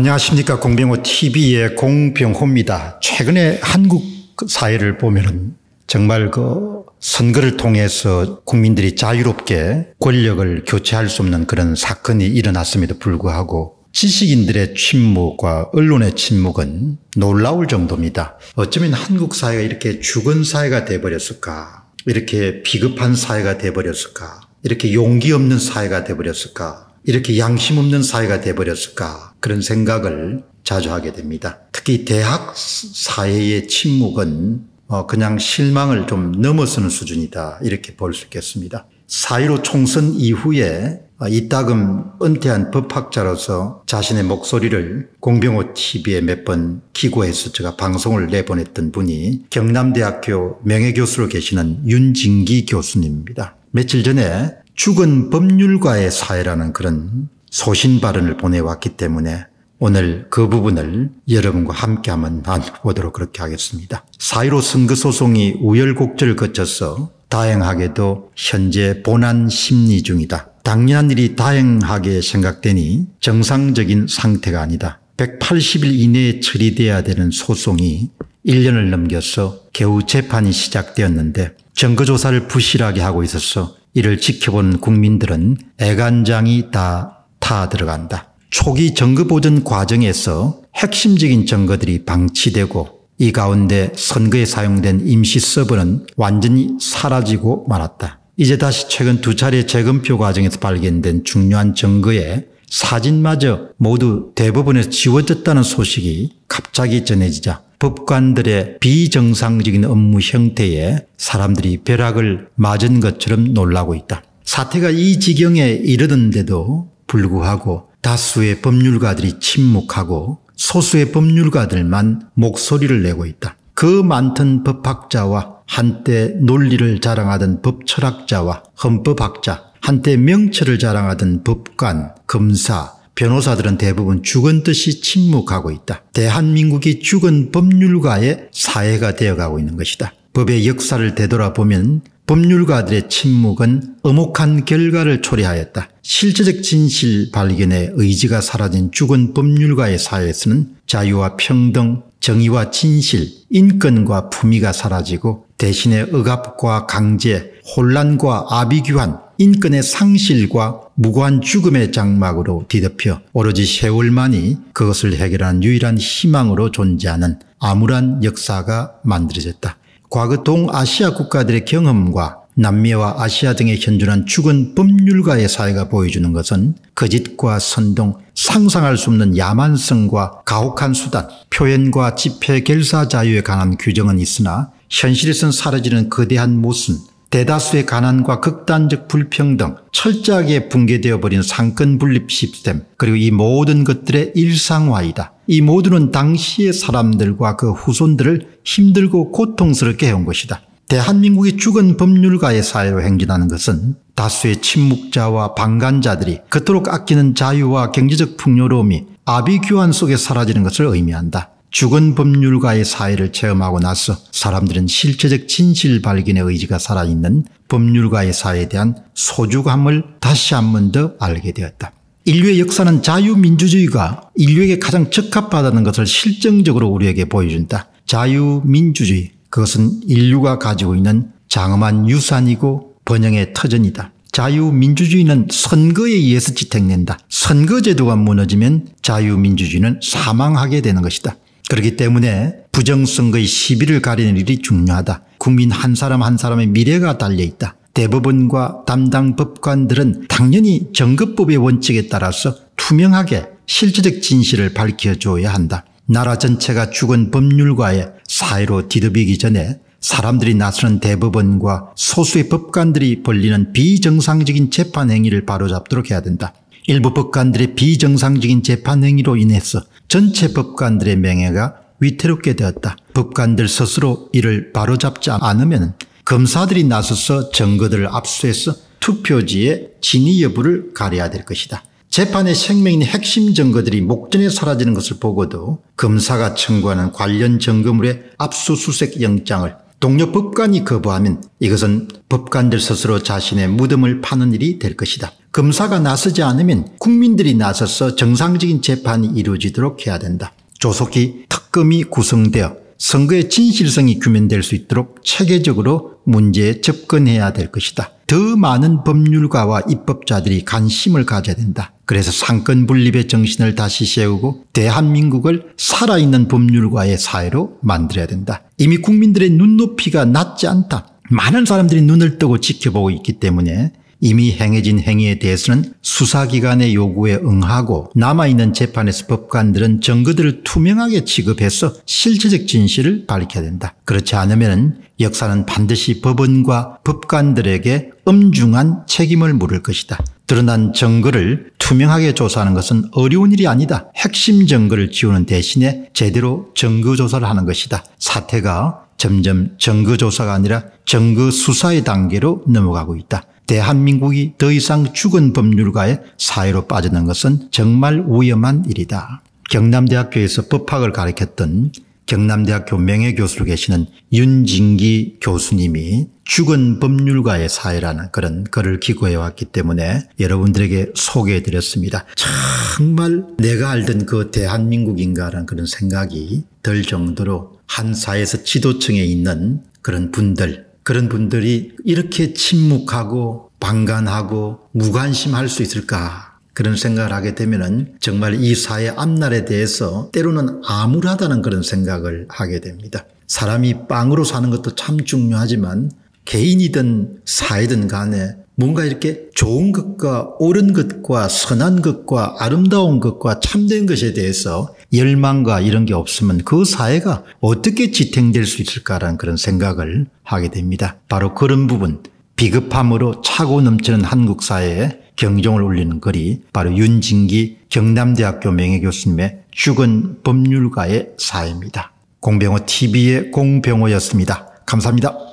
안녕하십니까. 공병호 TV의 공병호입니다. 최근에 한국 사회를 보면은 정말 그 선거를 통해서 국민들이 자유롭게 권력을 교체할 수 없는 그런 사건이 일어났음에도 불구하고 지식인들의 침묵과 언론의 침묵은 놀라울 정도입니다. 어쩌면 한국 사회가 이렇게 죽은 사회가 돼버렸을까? 이렇게 비급한 사회가 돼버렸을까? 이렇게 용기 없는 사회가 돼버렸을까? 이렇게 양심 없는 사회가 돼버렸을까 그런 생각을 자주 하게 됩니다. 특히 대학 사회의 침묵은 어, 그냥 실망을 좀 넘어서는 수준이다 이렇게 볼 수 있겠습니다. 4.15 총선 이후에 어, 이따금 은퇴한 법학자로서 자신의 목소리를 공병호 TV에 몇 번 기고해서 제가 방송을 내보냈던 분이 경남대학교 명예교수로 계시는 윤진기 교수님입니다. 며칠 전에 죽은 법률과의 사회라는 그런 소신 발언을 보내왔기 때문에 오늘 그 부분을 여러분과 함께 한번 나눠보도록 그렇게 하겠습니다. 사이로 선거소송이 우열곡절을 거쳐서 다행하게도 현재 본안 심리 중이다. 당연한 일이 다행하게 생각되니 정상적인 상태가 아니다. 180일 이내에 처리돼야 되는 소송이 1년을 넘겨서 겨우 재판이 시작되었는데 증거조사를 부실하게 하고 있어서 이를 지켜본 국민들은 애간장이 다 타 들어간다. 초기 정거 보전 과정에서 핵심적인 정거들이 방치되고 이 가운데 선거에 사용된 임시 서버는 완전히 사라지고 말았다. 이제 다시 최근 두 차례 재검표 과정에서 발견된 중요한 증거에 사진마저 모두 대부분에서 지워졌다는 소식이 갑자기 전해지자 법관들의 비정상적인 업무 형태에 사람들이 벼락을 맞은 것처럼 놀라고 있다. 사태가 이 지경에 이르는데도 불구하고 다수의 법률가들이 침묵하고 소수의 법률가들만 목소리를 내고 있다. 그 많던 법학자와 한때 논리를 자랑하던 법철학자와 헌법학자, 한때 명철을 자랑하던 법관, 검사, 변호사들은 대부분 죽은 듯이 침묵하고 있다. 대한민국이 죽은 법률가의 사회가 되어가고 있는 것이다. 법의 역사를 되돌아보면 법률가들의 침묵은 엄혹한 결과를 초래하였다. 실제적 진실 발견에 의지가 사라진 죽은 법률가의 사회에서는 자유와 평등, 정의와 진실, 인권과 품위가 사라지고 대신에 억압과 강제, 혼란과 아비규환, 인권의 상실과 무고한 죽음의 장막으로 뒤덮여 오로지 세월만이 그것을 해결한 유일한 희망으로 존재하는 암울한 역사가 만들어졌다. 과거 동아시아 국가들의 경험과 남미와 아시아 등에 현존한 죽은 법률가의 사회가 보여주는 것은 거짓과 선동, 상상할 수 없는 야만성과 가혹한 수단, 표현과 집회 결사 자유에 관한 규정은 있으나 현실에선 사라지는 거대한 모순, 대다수의 가난과 극단적 불평등, 철저하게 붕괴되어 버린 상권 분립 시스템, 그리고 이 모든 것들의 일상화이다. 이 모두는 당시의 사람들과 그 후손들을 힘들고 고통스럽게 해온 것이다. 대한민국의 죽은 법률가의 사회로 행진하는 것은 다수의 침묵자와 방관자들이 그토록 아끼는 자유와 경제적 풍요로움이 아비규환 속에 사라지는 것을 의미한다. 죽은 법률가의 사회를 체험하고 나서 사람들은 실체적 진실 발견의 의지가 살아있는 법률가의 사회에 대한 소중함을 다시 한 번 더 알게 되었다. 인류의 역사는 자유민주주의가 인류에게 가장 적합하다는 것을 실증적으로 우리에게 보여준다. 자유민주주의 그것은 인류가 가지고 있는 장엄한 유산이고 번영의 터전이다. 자유민주주의는 선거에 의해서 지탱된다. 선거제도가 무너지면 자유민주주의는 사망하게 되는 것이다. 그렇기 때문에 부정선거의 시비를 가리는 일이 중요하다. 국민 한 사람 한 사람의 미래가 달려있다. 대법원과 담당 법관들은 당연히 정급법의 원칙에 따라서 투명하게 실질적 진실을 밝혀줘야 한다. 나라 전체가 죽은 법률과의 사회로 뒤덮이기 전에 사람들이 나서는 대법원과 소수의 법관들이 벌리는 비정상적인 재판 행위를 바로잡도록 해야 된다. 일부 법관들의 비정상적인 재판 행위로 인해서 전체 법관들의 명예가 위태롭게 되었다. 법관들 스스로 이를 바로잡지 않으면 검사들이 나서서 증거들을 압수해서 투표지의 진위 여부를 가려야 될 것이다. 재판의 생명인 핵심 증거들이 목전에 사라지는 것을 보고도 검사가 청구하는 관련 증거물의 압수수색 영장을 동료 법관이 거부하면 이것은 법관들 스스로 자신의 무덤을 파는 일이 될 것이다. 검사가 나서지 않으면 국민들이 나서서 정상적인 재판이 이루어지도록 해야 된다. 조속히 특검이 구성되어 선거의 진실성이 규명될 수 있도록 체계적으로 문제에 접근해야 될 것이다. 더 많은 법률가와 입법자들이 관심을 가져야 된다. 그래서 상권 분립의 정신을 다시 세우고 대한민국을 살아있는 법률과의 사회로 만들어야 된다. 이미 국민들의 눈높이가 낮지 않다. 많은 사람들이 눈을 뜨고 지켜보고 있기 때문에 이미 행해진 행위에 대해서는 수사기관의 요구에 응하고 남아있는 재판에서 법관들은 증거들을 투명하게 취급해서 실체적 진실을 밝혀야 된다. 그렇지 않으면 역사는 반드시 법원과 법관들에게 엄중한 책임을 물을 것이다. 드러난 증거를 투명하게 조사하는 것은 어려운 일이 아니다. 핵심 증거를 지우는 대신에 제대로 증거 조사를 하는 것이다. 사태가 점점 증거 조사가 아니라 증거 수사의 단계로 넘어가고 있다. 대한민국이 더 이상 죽은 법률가의 사회로 빠지는 것은 정말 위험한 일이다. 경남대학교에서 법학을 가르쳤던 경남대학교 명예교수로 계시는 윤진기 교수님이 죽은 법률가의 사회라는 그런 글을 기고해 왔기 때문에 여러분들에게 소개해 드렸습니다. 정말 내가 알던 그 대한민국인가라는 그런 생각이 들 정도로 한 사회에서 지도층에 있는 그런 분들 그런 분들이 이렇게 침묵하고 방관하고 무관심할 수 있을까? 그런 생각을 하게 되면은 정말 이 사회 앞날에 대해서 때로는 암울하다는 그런 생각을 하게 됩니다. 사람이 빵으로 사는 것도 참 중요하지만 개인이든 사회든 간에 뭔가 이렇게 좋은 것과 옳은 것과 선한 것과 아름다운 것과 참된 것에 대해서 열망과 이런 게 없으면 그 사회가 어떻게 지탱될 수 있을까라는 그런 생각을 하게 됩니다. 바로 그런 부분, 비급함으로 차고 넘치는 한국 사회에 경종을 울리는 글이 바로 윤진기 경남대학교 명예교수님의 죽은 법률가의 사입니다. 공병호 TV의 공병호였습니다. 감사합니다.